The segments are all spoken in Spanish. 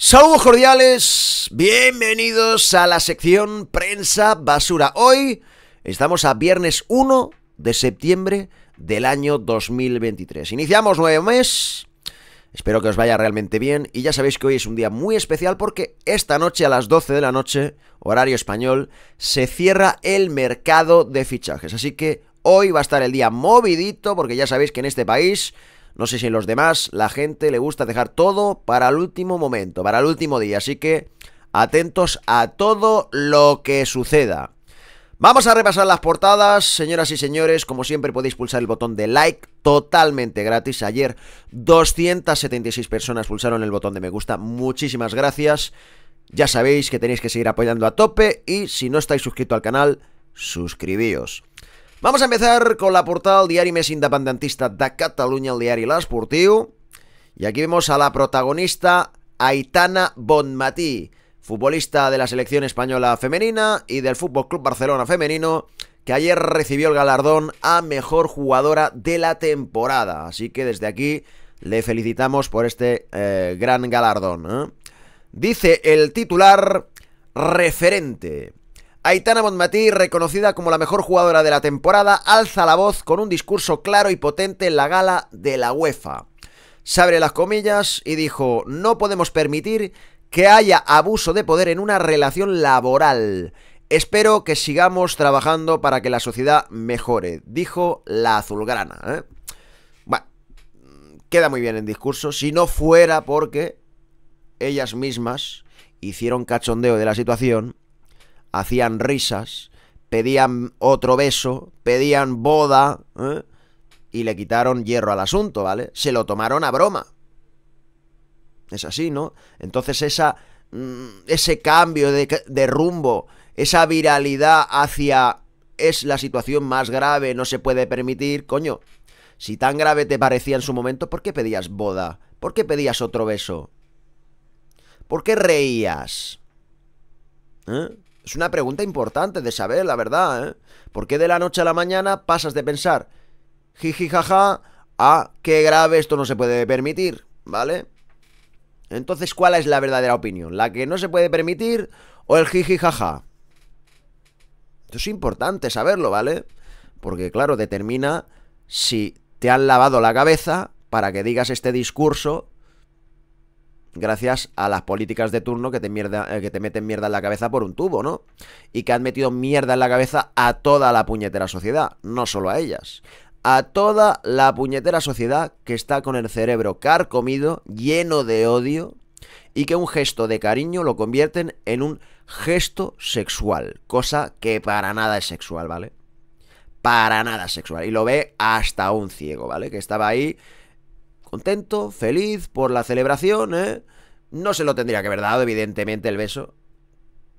Saludos cordiales, bienvenidos a la sección Prensa Basura. Hoy estamos a viernes 1 de septiembre del año 2023. Iniciamos nuevo mes, espero que os vaya realmente bien y ya sabéis que hoy es un día muy especial porque esta noche a las 12 de la noche, horario español, se cierra el mercado de fichajes. Así que hoy va a estar el día movidito porque ya sabéis que en este país no sé si a los demás la gente le gusta dejar todo para el último momento, para el último día. Así que atentos a todo lo que suceda. Vamos a repasar las portadas, señoras y señores, como siempre podéis pulsar el botón de like totalmente gratis. Ayer 276 personas pulsaron el botón de me gusta, muchísimas gracias. Ya sabéis que tenéis que seguir apoyando a tope y si no estáis suscrito al canal, suscribíos. Vamos a empezar con la portal diarimes independentista de Catalunya, el La Sportiu. Y aquí vemos a la protagonista Aitana Bonmatí, futbolista de la selección española femenina y del Fútbol Club Barcelona femenino, que ayer recibió el galardón a mejor jugadora de la temporada. Así que desde aquí le felicitamos por este eh, gran galardón. ¿eh? Dice el titular referente. Aitana Bonmatí, reconocida como la mejor jugadora de la temporada, alza la voz con un discurso claro y potente en la gala de la UEFA. Se abre las comillas y dijo, no podemos permitir que haya abuso de poder en una relación laboral. Espero que sigamos trabajando para que la sociedad mejore, dijo la azulgrana. ¿eh? queda muy bien el discurso, si no fuera porque ellas mismas hicieron cachondeo de la situación hacían risas, pedían otro beso, pedían boda, ¿eh? y le quitaron hierro al asunto, ¿vale? Se lo tomaron a broma. Es así, ¿no? Entonces esa, mm, ese cambio de, de rumbo, esa viralidad hacia es la situación más grave, no se puede permitir, coño. Si tan grave te parecía en su momento, ¿por qué pedías boda? ¿Por qué pedías otro beso? ¿Por qué reías? ¿Eh? Es una pregunta importante de saber, la verdad, ¿eh? ¿Por qué de la noche a la mañana pasas de pensar jiji jaja a ah, qué grave esto no se puede permitir, ¿vale? Entonces, ¿cuál es la verdadera opinión? ¿La que no se puede permitir o el jiji jaja? Esto es importante saberlo, ¿vale? Porque, claro, determina si te han lavado la cabeza para que digas este discurso gracias a las políticas de turno que te, eh, que te meten mierda en la cabeza por un tubo, ¿no? Y que han metido mierda en la cabeza a toda la puñetera sociedad, no solo a ellas. A toda la puñetera sociedad que está con el cerebro carcomido, lleno de odio, y que un gesto de cariño lo convierten en un gesto sexual, cosa que para nada es sexual, ¿vale? Para nada es sexual. Y lo ve hasta un ciego, ¿vale? Que estaba ahí contento, feliz por la celebración, ¿eh? No se lo tendría que haber dado, evidentemente, el beso.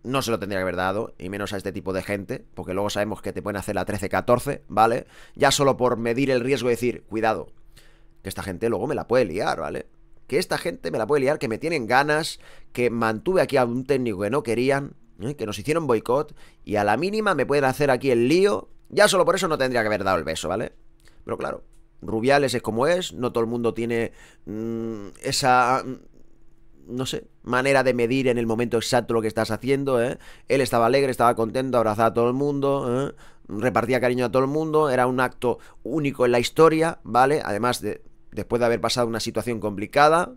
No se lo tendría que haber dado, y menos a este tipo de gente, porque luego sabemos que te pueden hacer la 13-14, ¿vale? Ya solo por medir el riesgo y decir, cuidado, que esta gente luego me la puede liar, ¿vale? Que esta gente me la puede liar, que me tienen ganas, que mantuve aquí a un técnico que no querían, ¿eh? que nos hicieron boicot, y a la mínima me pueden hacer aquí el lío. Ya solo por eso no tendría que haber dado el beso, ¿vale? Pero claro, Rubiales es como es, no todo el mundo tiene mm, esa, mm, no sé, manera de medir en el momento exacto lo que estás haciendo, ¿eh? Él estaba alegre, estaba contento, abrazaba a todo el mundo, ¿eh? repartía cariño a todo el mundo, era un acto único en la historia, ¿vale? Además, de, después de haber pasado una situación complicada,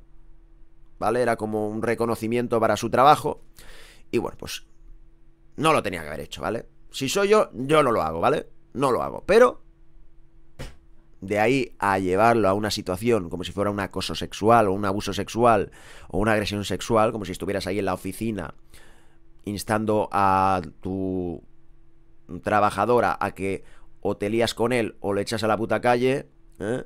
¿vale? Era como un reconocimiento para su trabajo. Y bueno, pues no lo tenía que haber hecho, ¿vale? Si soy yo, yo no lo hago, ¿vale? No lo hago. Pero de ahí a llevarlo a una situación como si fuera un acoso sexual o un abuso sexual o una agresión sexual, como si estuvieras ahí en la oficina instando a tu trabajadora a que o te lías con él o le echas a la puta calle, ¿eh?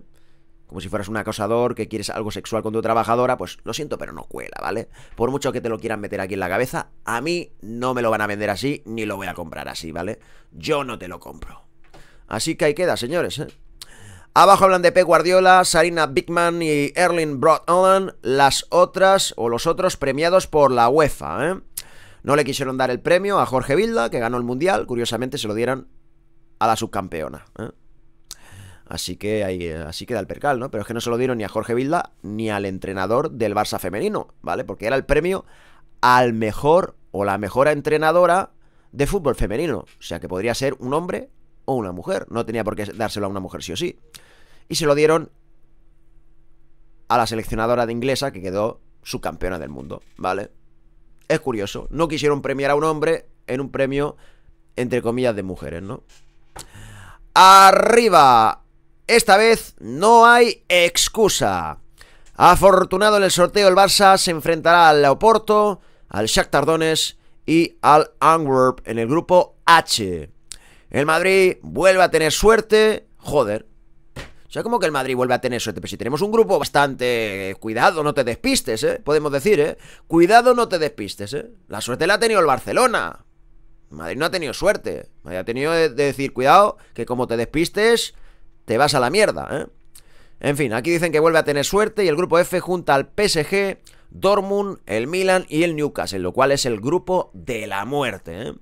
como si fueras un acosador que quieres algo sexual con tu trabajadora, pues lo siento, pero no cuela, ¿vale? Por mucho que te lo quieran meter aquí en la cabeza, a mí no me lo van a vender así ni lo voy a comprar así, ¿vale? Yo no te lo compro. Así que ahí queda, señores, ¿eh? Abajo hablan de Pep Guardiola, Sarina Bigman y Erling Broad las otras o los otros premiados por la UEFA. ¿eh? No le quisieron dar el premio a Jorge Vilda, que ganó el Mundial, curiosamente se lo dieron a la subcampeona. ¿eh? Así que ahí, así queda el percal, ¿no? Pero es que no se lo dieron ni a Jorge Vilda ni al entrenador del Barça femenino, ¿vale? Porque era el premio al mejor o la mejor entrenadora de fútbol femenino. O sea que podría ser un hombre o una mujer. No tenía por qué dárselo a una mujer, sí o sí y se lo dieron a la seleccionadora de inglesa que quedó subcampeona del mundo, ¿vale? Es curioso, no quisieron premiar a un hombre en un premio, entre comillas, de mujeres, ¿no? Arriba, esta vez no hay excusa. Afortunado en el sorteo, el Barça se enfrentará al Leoporto, al Shakhtar tardones y al Antwerp en el grupo H. El Madrid vuelve a tener suerte, joder, o sea, como que el Madrid vuelve a tener suerte. Pero si tenemos un grupo bastante. Eh, cuidado, no te despistes, ¿eh? Podemos decir, ¿eh? Cuidado, no te despistes, ¿eh? La suerte la ha tenido el Barcelona. Madrid no ha tenido suerte. Madrid ha tenido de, decir, cuidado, que como te despistes, te vas a la mierda, ¿eh? En fin, aquí dicen que vuelve a tener suerte y el grupo F junta al PSG, Dortmund, el Milan y el Newcastle, lo cual es el grupo de la muerte, ¿eh?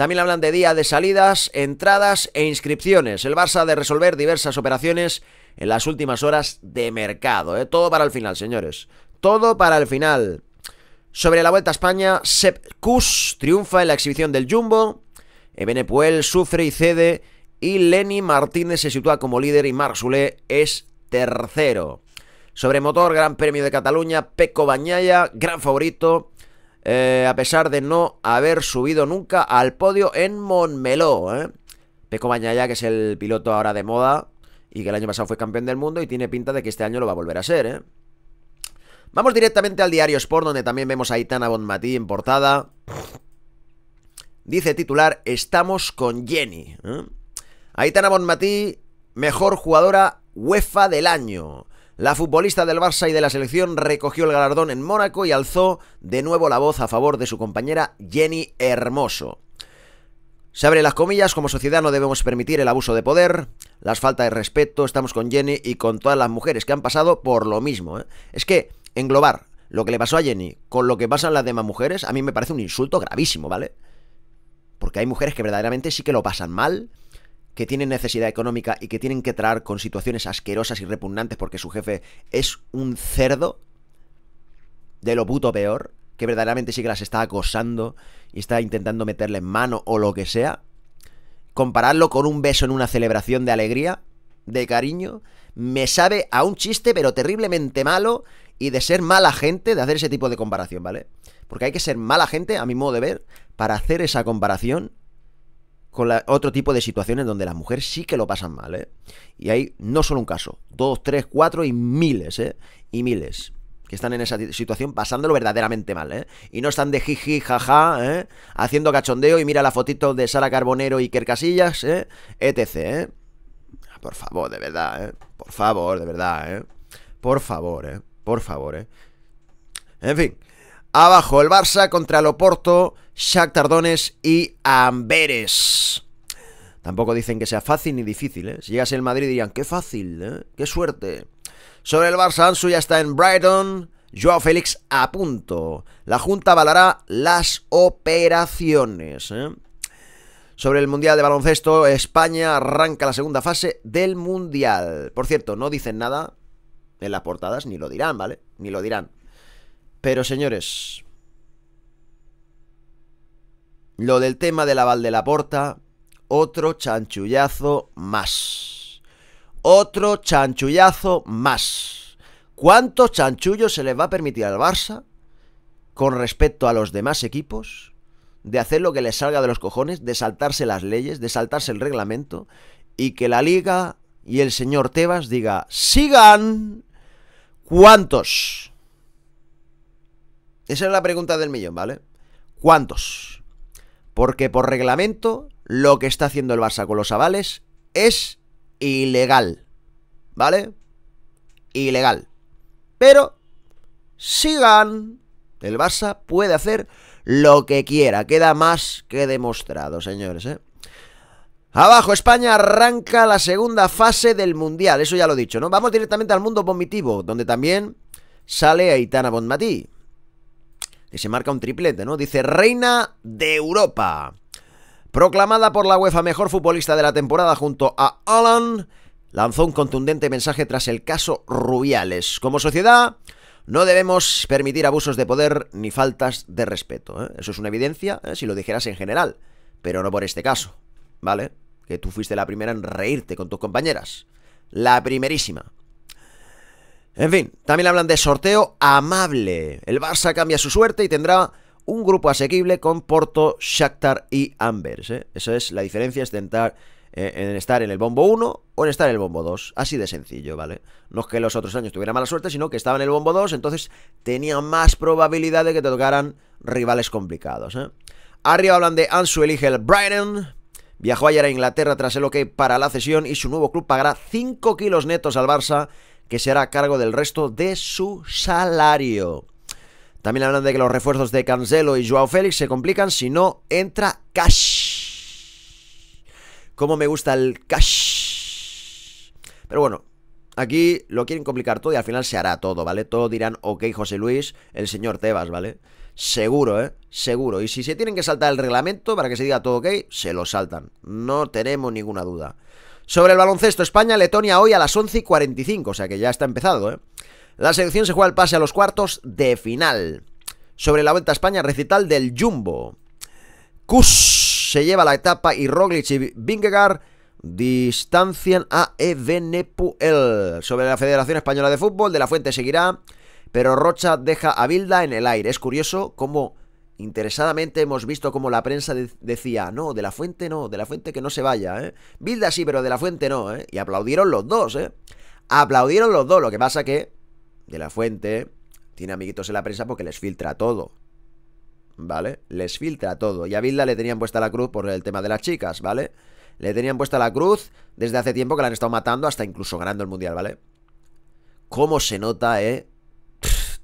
También hablan de día de salidas, entradas e inscripciones. El Barça de resolver diversas operaciones en las últimas horas de mercado. ¿eh? Todo para el final, señores. Todo para el final. Sobre la Vuelta a España, Sepp Kuss triunfa en la exhibición del Jumbo. Puel sufre y cede. Y Lenny Martínez se sitúa como líder y Marsule es tercero. Sobre motor, Gran Premio de Cataluña, Peco Bañaya, gran favorito. Eh, a pesar de no haber subido nunca al podio en Monmeló ¿eh? Peco Bañaya, que es el piloto ahora de moda y que el año pasado fue campeón del mundo y tiene pinta de que este año lo va a volver a ser. ¿eh? Vamos directamente al diario Sport, donde también vemos a Itana Bonmatí en portada. Dice titular, estamos con Jenny. ¿eh? Aitana Bonmatí, mejor jugadora UEFA del año. La futbolista del Barça y de la selección recogió el galardón en Mónaco y alzó de nuevo la voz a favor de su compañera Jenny Hermoso. Se abre las comillas, como sociedad no debemos permitir el abuso de poder, las faltas de respeto, estamos con Jenny y con todas las mujeres que han pasado por lo mismo. ¿eh? Es que englobar lo que le pasó a Jenny con lo que pasan las demás mujeres, a mí me parece un insulto gravísimo, ¿vale? Porque hay mujeres que verdaderamente sí que lo pasan mal que tienen necesidad económica y que tienen que traer con situaciones asquerosas y repugnantes porque su jefe es un cerdo de lo puto peor, que verdaderamente sí que las está acosando y está intentando meterle en mano o lo que sea, compararlo con un beso en una celebración de alegría, de cariño, me sabe a un chiste pero terriblemente malo y de ser mala gente de hacer ese tipo de comparación, ¿vale? Porque hay que ser mala gente, a mi modo de ver, para hacer esa comparación con otro tipo de situaciones donde las mujeres sí que lo pasan mal, ¿eh? Y hay no solo un caso, dos, tres, cuatro y miles, ¿eh? Y miles que están en esa situación pasándolo verdaderamente mal, ¿eh? Y no están de jiji, jaja, ¿eh? Haciendo cachondeo y mira la fotito de Sara Carbonero y Iker Casillas, ¿eh? Etc, ¿eh? Ah, por favor, de verdad, ¿eh? Por favor, de verdad, ¿eh? Por favor, ¿eh? Por favor, ¿eh? En fin, Abajo el Barça contra Loporto, Shakhtar Tardones y Amberes. Tampoco dicen que sea fácil ni difícil, ¿eh? Si llegas el Madrid dirían, qué fácil, ¿eh? Qué suerte. Sobre el Barça, Ansu ya está en Brighton. Joao Félix a punto. La Junta avalará las operaciones. ¿eh? Sobre el Mundial de Baloncesto, España arranca la segunda fase del Mundial. Por cierto, no dicen nada en las portadas, ni lo dirán, ¿vale? Ni lo dirán. Pero señores, lo del tema de la Val de la Porta, otro chanchullazo más. Otro chanchullazo más. ¿Cuántos chanchullos se les va a permitir al Barça con respecto a los demás equipos? De hacer lo que les salga de los cojones, de saltarse las leyes, de saltarse el reglamento y que la liga y el señor Tebas diga, sigan. ¿Cuántos? Esa es la pregunta del millón, ¿vale? ¿Cuántos? Porque por reglamento, lo que está haciendo el Barça con los avales es ilegal. ¿Vale? Ilegal. Pero, sigan. El Barça puede hacer lo que quiera. Queda más que demostrado, señores, ¿eh? Abajo, España arranca la segunda fase del Mundial, eso ya lo he dicho, ¿no? Vamos directamente al mundo vomitivo, donde también sale Aitana Bonmatí que se marca un triplete, ¿no? Dice Reina de Europa. Proclamada por la UEFA mejor futbolista de la temporada junto a Alan, lanzó un contundente mensaje tras el caso Rubiales. Como sociedad, no debemos permitir abusos de poder ni faltas de respeto. ¿eh? Eso es una evidencia, ¿eh? si lo dijeras en general, pero no por este caso, ¿vale? Que tú fuiste la primera en reírte con tus compañeras. La primerísima. En fin, también hablan de sorteo amable. El Barça cambia su suerte y tendrá un grupo asequible con Porto, Shakhtar y Ambers. ¿eh? es la diferencia, es tentar eh, en estar en el bombo 1 o en estar en el bombo 2. Así de sencillo, ¿vale? No es que los otros años tuviera mala suerte, sino que estaba en el bombo 2, entonces tenía más probabilidad de que te tocaran rivales complicados. ¿eh? Arriba hablan de Ansu elige el Brighton. Viajó ayer a Inglaterra tras el OK para la cesión y su nuevo club pagará 5 kilos netos al Barça que se hará cargo del resto de su salario. También hablan de que los refuerzos de Cancelo y Joao Félix se complican si no entra cash. Como me gusta el cash. Pero bueno, aquí lo quieren complicar todo y al final se hará todo, ¿vale? Todos dirán, ok, José Luis, el señor Tebas, ¿vale? Seguro, ¿eh? Seguro. Y si se tienen que saltar el reglamento para que se diga todo ok, se lo saltan. No tenemos ninguna duda. Sobre el baloncesto, España-Letonia hoy a las 11.45, o sea que ya está empezado, ¿eh? La selección se juega el pase a los cuartos de final. Sobre la vuelta a España, recital del Jumbo. Kus se lleva la etapa y Roglic y Vingegaard distancian a Puel. Sobre la Federación Española de Fútbol, De La Fuente seguirá, pero Rocha deja a Bilda en el aire. Es curioso cómo Interesadamente hemos visto como la prensa decía, no, de la fuente no, de la fuente que no se vaya, ¿eh? Bilda sí, pero de la fuente no, ¿eh? Y aplaudieron los dos, ¿eh? Aplaudieron los dos, lo que pasa que de la fuente tiene amiguitos en la prensa porque les filtra todo. ¿Vale? Les filtra todo. Y a Bilda le tenían puesta la cruz por el tema de las chicas, ¿vale? Le tenían puesta la cruz desde hace tiempo que la han estado matando hasta incluso ganando el mundial, ¿vale? ¿Cómo se nota, eh?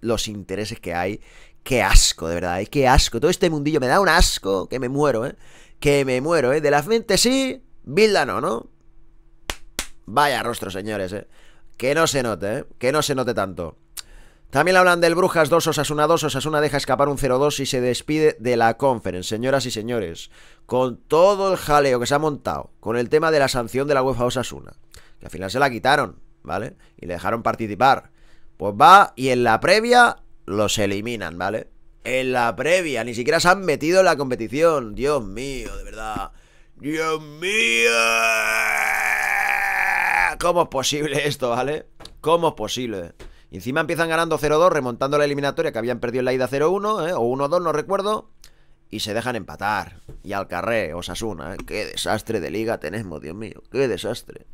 los intereses que hay qué asco, de verdad, eh, qué asco. Todo este mundillo me da un asco, que me muero, ¿eh? Que me muero, ¿eh? De la mente sí, Bilda no, ¿no? Vaya rostro, señores, ¿eh? Que no se note, ¿eh? Que no se note tanto. También hablan del Brujas 2, Osasuna 2, Osasuna deja escapar un 0-2 y se despide de la conferencia. Señoras y señores, con todo el jaleo que se ha montado, con el tema de la sanción de la UEFA Osasuna, que al final se la quitaron, ¿vale? Y le dejaron participar. Pues va y en la previa los eliminan, ¿vale? En la previa, ni siquiera se han metido en la competición. Dios mío, de verdad. Dios mío. ¿Cómo es posible esto, ¿vale? ¿Cómo es posible? encima empiezan ganando 0-2, remontando la eliminatoria que habían perdido en la ida 0-1, ¿eh? o 1-2, no recuerdo. Y se dejan empatar. Y al carré, Osasuna. ¿eh? Qué desastre de liga tenemos, Dios mío. Qué desastre.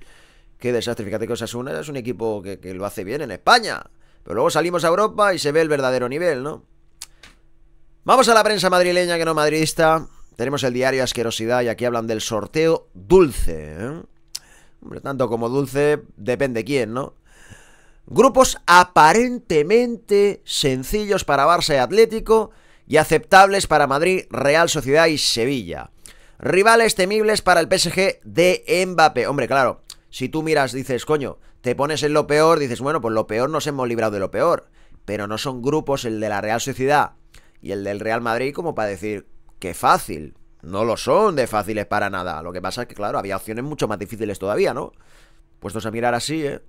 Qué desastre. Fíjate que Osasuna es un equipo que, que lo hace bien en España. Pero luego salimos a Europa y se ve el verdadero nivel, ¿no? Vamos a la prensa madrileña que no madridista. Tenemos el diario Asquerosidad y aquí hablan del sorteo dulce. ¿eh? Hombre, tanto como dulce, depende quién, ¿no? Grupos aparentemente sencillos para Barça y Atlético y aceptables para Madrid, Real Sociedad y Sevilla. Rivales temibles para el PSG de Mbappé. Hombre, claro, si tú miras, dices, coño, te pones en lo peor, dices, bueno, pues lo peor nos hemos librado de lo peor. Pero no son grupos el de la Real Sociedad y el del Real Madrid como para decir, qué fácil. No lo son de fáciles para nada. Lo que pasa es que, claro, había opciones mucho más difíciles todavía, ¿no? Puestos a mirar así, ¿eh?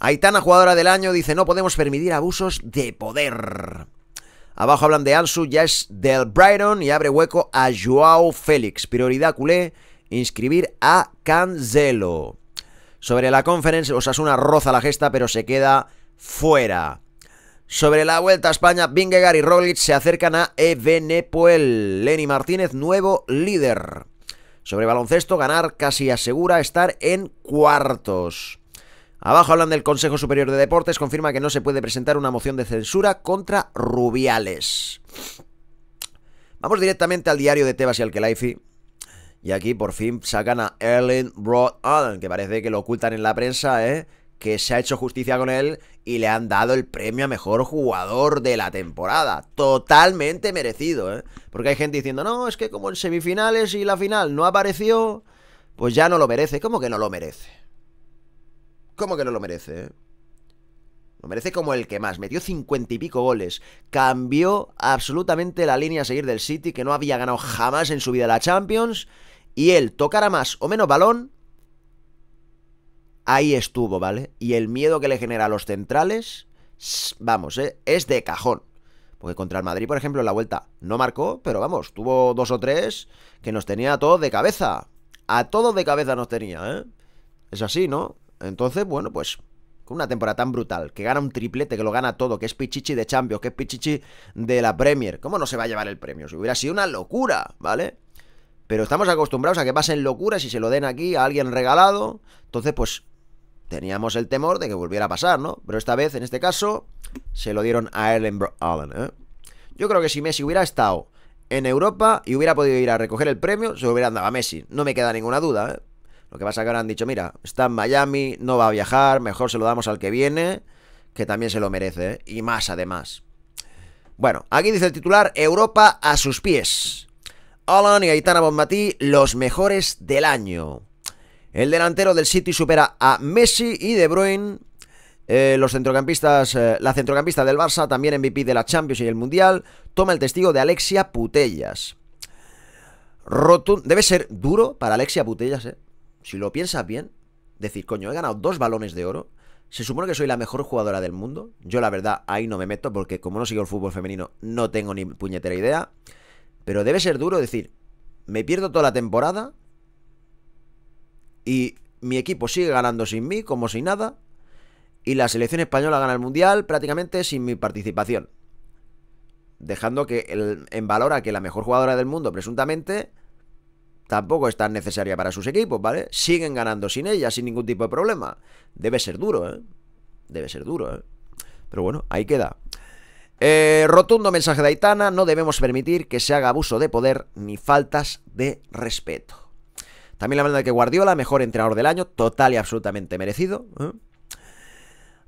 Aitana, jugadora del año, dice, no podemos permitir abusos de poder. Abajo hablan de Ansu, ya es del Brighton y abre hueco a Joao Félix. Prioridad culé, inscribir a Cancelo. Sobre la conference, Osasuna roza la gesta, pero se queda fuera. Sobre la Vuelta a España, Vingegaard y Roglic se acercan a Ebenepoel. Lenny Martínez, nuevo líder. Sobre baloncesto, ganar casi asegura estar en cuartos. Abajo hablan del Consejo Superior de Deportes, confirma que no se puede presentar una moción de censura contra Rubiales. Vamos directamente al diario de Tebas y al Alkelaifi. Y aquí por fin sacan a Erlen Broad Allen, que parece que lo ocultan en la prensa, ¿eh? que se ha hecho justicia con él y le han dado el premio a mejor jugador de la temporada. Totalmente merecido, ¿eh? Porque hay gente diciendo, no, es que como en semifinales y la final no apareció, pues ya no lo merece. ¿Cómo que no lo merece? ¿Cómo que no lo merece? Eh? Lo merece como el que más. Metió cincuenta y pico goles. Cambió absolutamente la línea a seguir del City, que no había ganado jamás en su vida la Champions y él tocara más o menos balón, ahí estuvo, ¿vale? Y el miedo que le genera a los centrales, vamos, ¿eh? es de cajón. Porque contra el Madrid, por ejemplo, en la vuelta no marcó, pero vamos, tuvo dos o tres que nos tenía a todos de cabeza. A todos de cabeza nos tenía, ¿eh? Es así, ¿no? Entonces, bueno, pues con una temporada tan brutal, que gana un triplete, que lo gana todo, que es Pichichi de Champions, que es Pichichi de la Premier. ¿Cómo no se va a llevar el premio? Si hubiera sido una locura, ¿vale? Pero estamos acostumbrados a que pasen locuras y se lo den aquí a alguien regalado. Entonces, pues teníamos el temor de que volviera a pasar, ¿no? Pero esta vez, en este caso, se lo dieron a Erlen Allen. ¿eh? Yo creo que si Messi hubiera estado en Europa y hubiera podido ir a recoger el premio, se lo hubieran dado a Messi. No me queda ninguna duda, ¿eh? Lo que pasa es que ahora han dicho, mira, está en Miami, no va a viajar, mejor se lo damos al que viene, que también se lo merece, ¿eh? y más además. Bueno, aquí dice el titular, Europa a sus pies. Alan y Aitana Bonmatí los mejores del año. El delantero del City supera a Messi y De Bruyne. Eh, los centrocampistas, eh, la centrocampista del Barça, también MVP de la Champions y el Mundial, toma el testigo de Alexia Putellas. Debe ser duro para Alexia Putellas, ¿eh? Si lo piensas bien, decir, coño, he ganado dos balones de oro. Se supone que soy la mejor jugadora del mundo. Yo, la verdad, ahí no me meto porque, como no sigo el fútbol femenino, no tengo ni puñetera idea. Pero debe ser duro decir, me pierdo toda la temporada y mi equipo sigue ganando sin mí, como sin nada, y la selección española gana el Mundial prácticamente sin mi participación. Dejando que el, en valor a que la mejor jugadora del mundo, presuntamente, tampoco es tan necesaria para sus equipos, ¿vale? Siguen ganando sin ella, sin ningún tipo de problema. Debe ser duro, ¿eh? Debe ser duro, ¿eh? Pero bueno, ahí queda. Eh, rotundo mensaje de Aitana, no debemos permitir que se haga abuso de poder ni faltas de respeto. También la verdad que Guardiola, mejor entrenador del año, total y absolutamente merecido. ¿eh?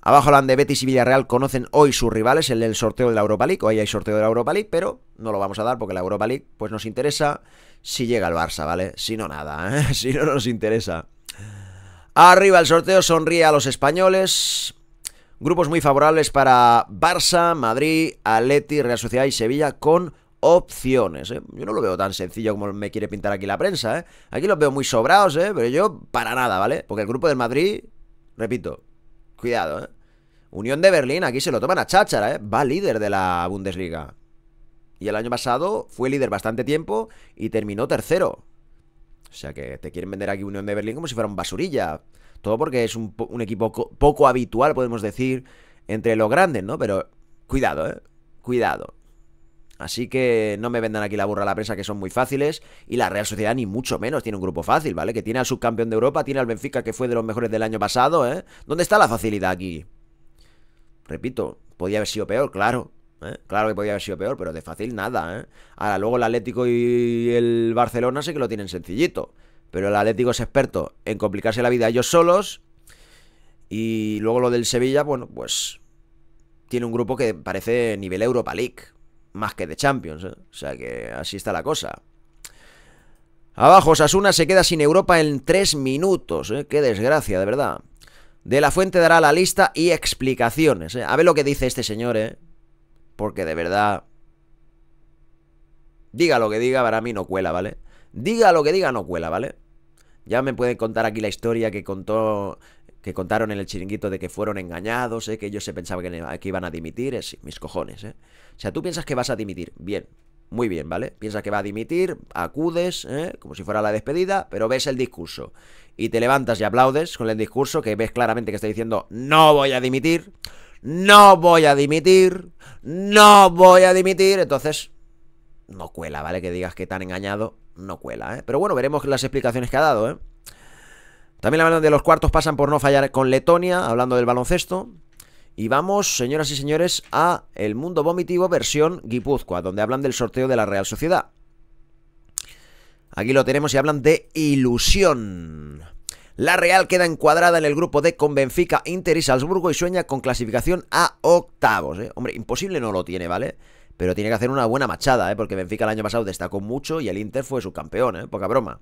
Abajo la de Betis y Villarreal, conocen hoy sus rivales, en el sorteo de la Europa League, hoy hay sorteo de la Europa League, pero no lo vamos a dar porque la Europa League pues nos interesa si llega el Barça, ¿vale? Si no, nada, ¿eh? si no nos interesa. Arriba el sorteo, sonríe a los españoles. Grupos muy favorables para Barça, Madrid, Atleti, Real Sociedad y Sevilla con opciones. ¿eh? Yo no lo veo tan sencillo como me quiere pintar aquí la prensa. ¿eh? Aquí los veo muy sobrados, ¿eh? pero yo para nada, ¿vale? Porque el grupo del Madrid, repito, cuidado, ¿eh? Unión de Berlín, aquí se lo toman a cháchara, ¿eh? Va líder de la Bundesliga. Y el año pasado fue líder bastante tiempo y terminó tercero. O sea que te quieren vender aquí Unión de Berlín como si fuera un basurilla. Todo porque es un, equipo poco habitual, podemos decir, entre los grandes, ¿no? Pero cuidado, ¿eh? Cuidado. Así que no me vendan aquí la burra a la prensa que son muy fáciles. Y la Real Sociedad ni mucho menos tiene un grupo fácil, ¿vale? Que tiene al subcampeón de Europa, tiene al Benfica que fue de los mejores del año pasado, ¿eh? ¿Dónde está la facilidad aquí? Repito, podía haber sido peor, claro. ¿eh? Claro que podía haber sido peor, pero de fácil nada, ¿eh? Ahora, luego el Atlético y el Barcelona Sé que lo tienen sencillito. Pero el Atlético es experto en complicarse la vida ellos solos. Y luego lo del Sevilla, bueno, pues tiene un grupo que parece nivel Europa League, más que de Champions. ¿eh? O sea que así está la cosa. Abajo, Sasuna se queda sin Europa en tres minutos. Qué desgracia, de verdad. De la Fuente dará la lista y explicaciones. A ver lo que dice este señor, ¿eh? Porque de verdad... Diga lo que diga, para mí no cuela, ¿vale? Diga lo que diga, no cuela, ¿vale? Ya me pueden contar aquí la historia que contó... Que contaron en el chiringuito de que fueron engañados, ¿eh? que ellos se pensaban que, iban a dimitir, es, mis cojones, ¿eh? O sea, tú piensas que vas a dimitir, bien, muy bien, ¿vale? Piensas que va a dimitir, acudes, ¿eh? como si fuera la despedida, pero ves el discurso. Y te levantas y aplaudes con el discurso que ves claramente que está diciendo, no voy a dimitir, no voy a dimitir, no voy a dimitir. Entonces, no cuela, ¿vale? Que digas que tan engañado, no cuela, ¿eh? Pero bueno, veremos las explicaciones que ha dado, ¿eh? También hablan de los cuartos pasan por no fallar con Letonia, hablando del baloncesto. Y vamos, señoras y señores, a El Mundo Vomitivo versión Guipúzcoa, donde hablan del sorteo de la Real Sociedad. Aquí lo tenemos y hablan de ilusión. La Real queda encuadrada en el grupo D con Benfica, Inter y Salzburgo y sueña con clasificación a octavos. ¿eh? Hombre, imposible no lo tiene, ¿vale? Pero tiene que hacer una buena machada, ¿eh? porque Benfica el año pasado destacó mucho y el Inter fue su campeón, ¿eh? poca broma.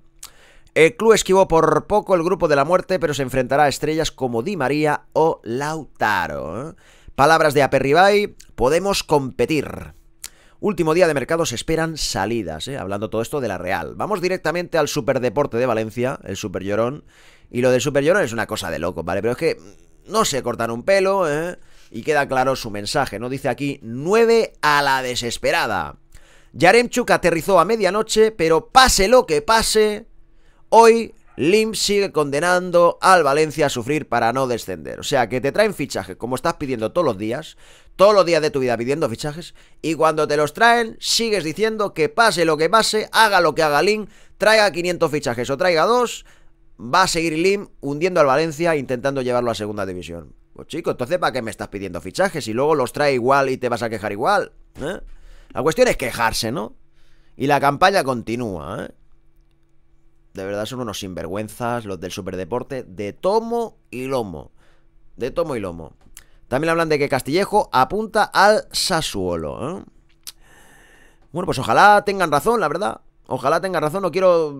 El club esquivó por poco el grupo de la muerte, pero se enfrentará a estrellas como Di María o Lautaro. ¿eh? Palabras de Aperribay, podemos competir. Último día de mercado se esperan salidas, ¿eh? hablando todo esto de la Real. Vamos directamente al Superdeporte de Valencia, el Super Llorón, y lo del Super Llorón es una cosa de loco, ¿vale? Pero es que mm, no se cortan un pelo, ¿eh? Y queda claro su mensaje, ¿no? Dice aquí, 9 a la desesperada. Yaremchuk aterrizó a medianoche, pero pase lo que pase, hoy Lim sigue condenando al Valencia a sufrir para no descender. O sea, que te traen fichajes como estás pidiendo todos los días, todos los días de tu vida pidiendo fichajes, y cuando te los traen, sigues diciendo que pase lo que pase, haga lo que haga Lim, traiga 500 fichajes o traiga dos, va a seguir Lim hundiendo al Valencia intentando llevarlo a segunda división. Pues chico, entonces ¿para qué me estás pidiendo fichajes? Y luego los trae igual y te vas a quejar igual. ¿eh? La cuestión es quejarse, ¿no? Y la campaña continúa, ¿eh? De verdad son unos sinvergüenzas los del superdeporte de tomo y lomo. De tomo y lomo. También hablan de que Castillejo apunta al Sassuolo. ¿eh? Bueno, pues ojalá tengan razón, la verdad. Ojalá tengan razón. No quiero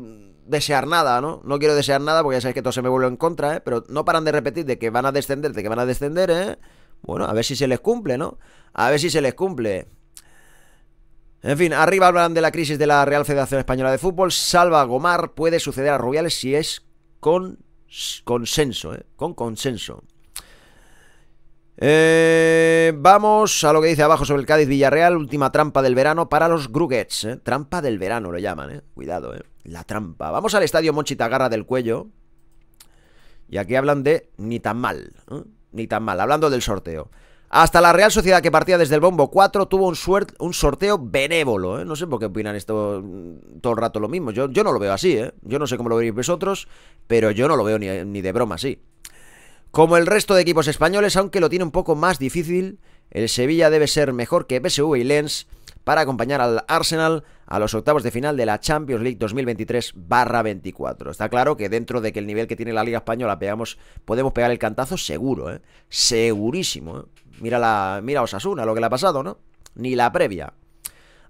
desear nada, ¿no? No quiero desear nada porque ya sabéis que todo se me vuelve en contra, ¿eh? Pero no paran de repetir de que van a descender, de que van a descender, ¿eh? Bueno, a ver si se les cumple, ¿no? A ver si se les cumple. En fin, arriba hablan de la crisis de la Real Federación Española de Fútbol. Salva Gomar puede suceder a Rubiales si es con consenso, ¿eh? Con consenso. Eh, vamos a lo que dice abajo sobre el Cádiz Villarreal, última trampa del verano para los Gruguets. Eh. Trampa del verano lo llaman, eh. Cuidado, eh. La trampa. Vamos al estadio Monchita Garra del Cuello. Y aquí hablan de ni tan mal, ¿eh? ni tan mal, hablando del sorteo. Hasta la Real Sociedad que partía desde el bombo 4 tuvo un, sorteo benévolo. No sé por qué opinan esto mm, todo el rato lo mismo. Yo, yo no lo veo así. Yo no sé cómo lo veréis vosotros, pero yo no lo veo ni, ni de broma así. Como el resto de equipos españoles, aunque lo tiene un poco más difícil, el Sevilla debe ser mejor que PSV y Lens para acompañar al Arsenal a los octavos de final de la Champions League 2023-24. Está claro que dentro de que el nivel que tiene la Liga Española pegamos, podemos pegar el cantazo seguro, ¿eh? Segurísimo, ¿eh? Mira, la, mira a Osasuna, lo que le ha pasado, ¿no? Ni la previa.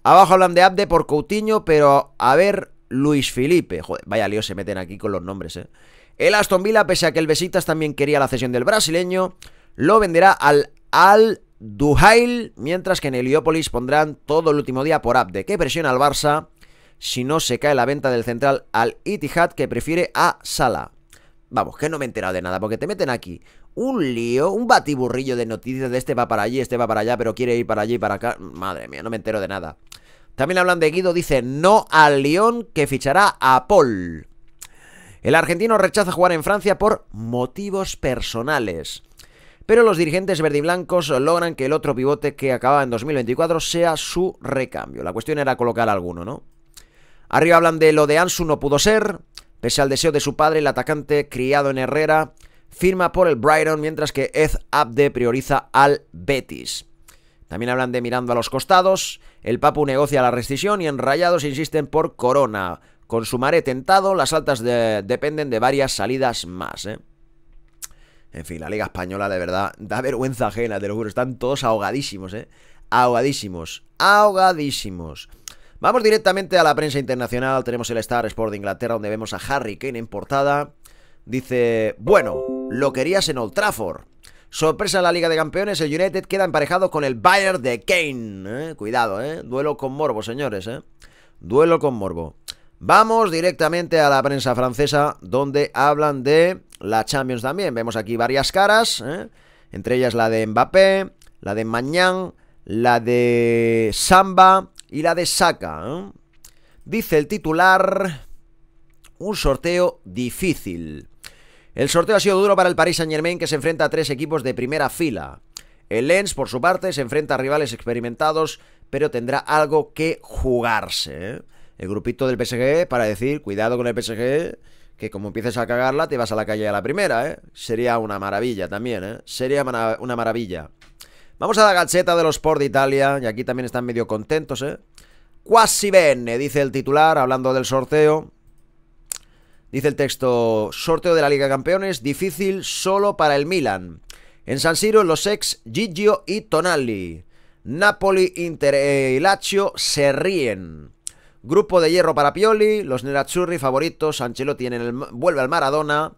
Abajo hablan de Abde por Coutinho, pero a ver Luis Felipe. Joder, vaya lío se meten aquí con los nombres, ¿eh? El Aston Villa, pese a que el Besitas también quería la cesión del brasileño, lo venderá al Al Duhail, mientras que en Heliópolis pondrán todo el último día por Abde, ¿Qué presión al Barça si no se cae la venta del central al Itihad, que prefiere a Sala. Vamos, que no me he enterado de nada, porque te meten aquí un lío, un batiburrillo de noticias de este va para allí, este va para allá, pero quiere ir para allí y para acá. Madre mía, no me entero de nada. También hablan de Guido, dice no al León que fichará a Paul. El argentino rechaza jugar en Francia por motivos personales. Pero los dirigentes verdiblancos logran que el otro pivote que acababa en 2024 sea su recambio. La cuestión era colocar alguno, ¿no? Arriba hablan de lo de Ansu no pudo ser. Pese al deseo de su padre, el atacante criado en Herrera firma por el Brighton, mientras que Ed Abde prioriza al Betis. También hablan de mirando a los costados. El Papu negocia la rescisión y en rayados insisten por Corona. Con mare tentado, las altas dependen de varias salidas más, ¿eh? En fin, la Liga Española, de verdad, da vergüenza ajena, te lo juro. Están todos ahogadísimos, ¿eh? Ahogadísimos, ahogadísimos. Vamos directamente a la prensa internacional. Tenemos el Star Sport de Inglaterra, donde vemos a Harry Kane en portada. Dice, bueno, lo querías en Old Trafford. Sorpresa en la Liga de Campeones, el United queda emparejado con el Bayern de Kane. ¿eh? Cuidado, ¿eh? Duelo con morbo, señores, ¿eh? Duelo con morbo. Vamos directamente a la prensa francesa, donde hablan de la Champions también. Vemos aquí varias caras, ¿eh? entre ellas la de Mbappé, la de Mañán, la de Samba y la de Saka. ¿eh? Dice el titular, un sorteo difícil. El sorteo ha sido duro para el Paris Saint-Germain, que se enfrenta a tres equipos de primera fila. El Lens, por su parte, se enfrenta a rivales experimentados, pero tendrá algo que jugarse. ¿eh? el grupito del PSG para decir, cuidado con el PSG, que como empieces a cagarla te vas a la calle a la primera, ¿eh? Sería una maravilla también, ¿eh? Sería una maravilla. Vamos a la gacheta de los Sport de Italia, y aquí también están medio contentos, ¿eh? Quasi bene, dice el titular, hablando del sorteo. Dice el texto, sorteo de la Liga de Campeones, difícil solo para el Milan. En San Siro, los ex Gigio y Tonali. Napoli, Inter eh, y Lazio se ríen. Grupo de hierro para Pioli, los Nerazzurri favoritos, Ancelotti vuelve al Maradona,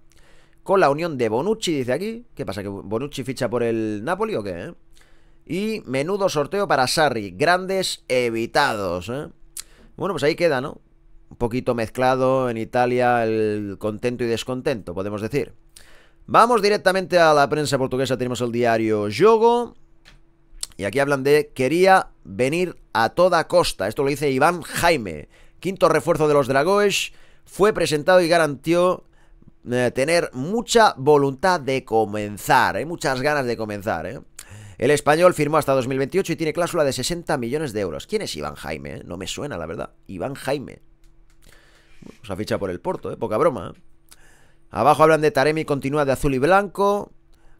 con la unión de Bonucci, dice aquí. ¿Qué pasa? ¿Que Bonucci ficha por el Napoli o qué? Eh? Y menudo sorteo para Sarri, grandes evitados. Eh. Bueno, pues ahí queda, ¿no? Un poquito mezclado en Italia el contento y descontento, podemos decir. Vamos directamente a la prensa portuguesa, tenemos el diario Jogo. Y aquí hablan de quería venir a toda costa. Esto lo dice Iván Jaime. Quinto refuerzo de los Dragoes. Fue presentado y garantió eh, tener mucha voluntad de comenzar. hay eh, Muchas ganas de comenzar. Eh. El español firmó hasta 2028 y tiene cláusula de 60 millones de euros. ¿Quién es Iván Jaime? No me suena, la verdad. Iván Jaime. se ha por el Porto, poca broma. Abajo hablan de Taremi continúa de azul y blanco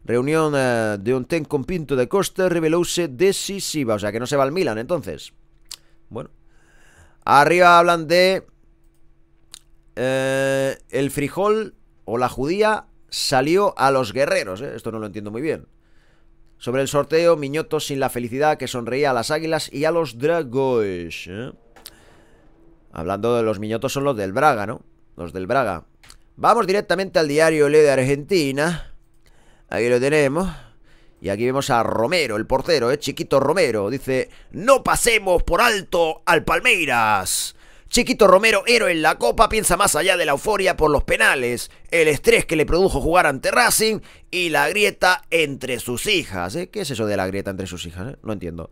reunión eh, de un ten con Pinto de Costa revelouse decisiva. O sea, que no se va al Milan, entonces. Bueno. Arriba hablan de... Eh, el frijol o la judía salió a los guerreros. ¿eh? Esto no lo entiendo muy bien. Sobre el sorteo, Miñoto sin la felicidad que sonreía a las águilas y a los dragones. Eh. Hablando de los Miñotos son los del Braga, ¿no? Los del Braga. Vamos directamente al diario Le de Argentina. Aquí lo tenemos. Y aquí vemos a Romero, el portero, ¿eh? Chiquito Romero. Dice, no pasemos por alto al Palmeiras. Chiquito Romero, héroe en la Copa, piensa más allá de la euforia por los penales, el estrés que le produjo jugar ante Racing y la grieta entre sus hijas. ¿eh? ¿Qué es eso de la grieta entre sus hijas? Eh? No entiendo.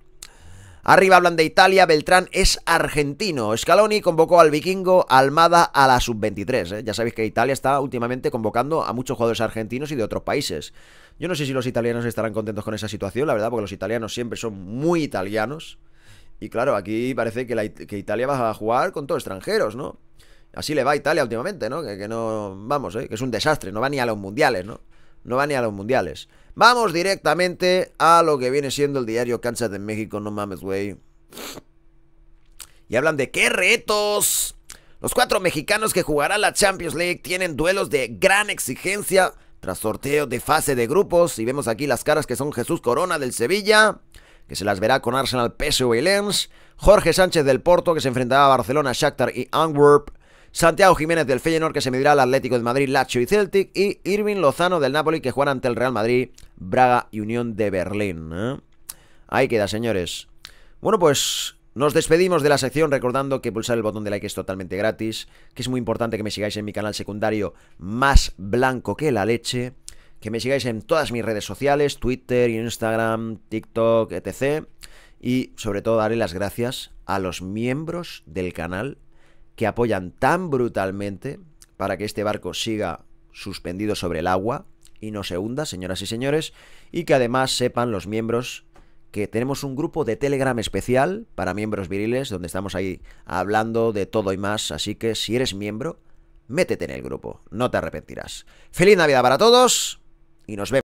Arriba hablan de Italia, Beltrán es argentino. Scaloni convocó al vikingo Almada a la sub-23. ¿eh? Ya sabéis que Italia está últimamente convocando a muchos jugadores argentinos y de otros países. Yo no sé si los italianos estarán contentos con esa situación, la verdad, porque los italianos siempre son muy italianos. Y claro, aquí parece que, Italia va a jugar con todos extranjeros, ¿no? Así le va a Italia últimamente, ¿no? Que, no, vamos, ¿eh? que es un desastre, no va ni a los mundiales, ¿no? no va ni a los mundiales. Vamos directamente a lo que viene siendo el diario cancha de México, no mames, güey. Y hablan de qué retos. Los cuatro mexicanos que jugarán la Champions League tienen duelos de gran exigencia tras sorteo de fase de grupos. Y vemos aquí las caras que son Jesús Corona del Sevilla, que se las verá con Arsenal, PSV y Lens. Jorge Sánchez del Porto, que se enfrentará a Barcelona, Shakhtar y Antwerp. Santiago Jiménez del Feyenoord que se medirá al Atlético de Madrid, Lazio y Celtic y Irving Lozano del Napoli que jugará ante el Real Madrid, Braga y Unión de Berlín. ¿eh? Ahí queda, señores. Bueno, pues nos despedimos de la sección recordando que pulsar el botón de like es totalmente gratis, que es muy importante que me sigáis en mi canal secundario Más Blanco que la Leche, que me sigáis en todas mis redes sociales, Twitter, Instagram, TikTok, etc. Y sobre todo daré las gracias a los miembros del canal que apoyan tan brutalmente para que este barco siga suspendido sobre el agua y no se hunda, señoras y señores, y que además sepan los miembros que tenemos un grupo de Telegram especial para miembros viriles, donde estamos ahí hablando de todo y más, así que si eres miembro, métete en el grupo, no te arrepentirás. Feliz Navidad para todos y nos vemos.